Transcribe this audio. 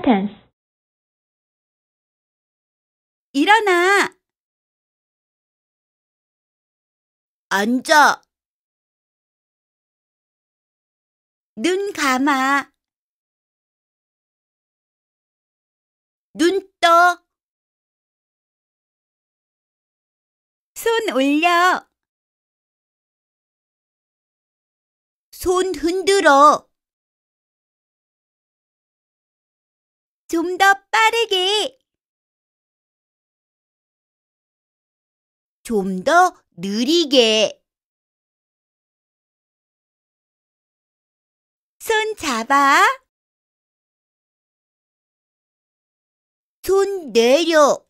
sentence. 일어나. 앉아. 눈 감아. 눈 떠. 손 올려. 손 흔들어. 좀더 빠르게. 좀 더 느리게. 손 잡아. 손 내려.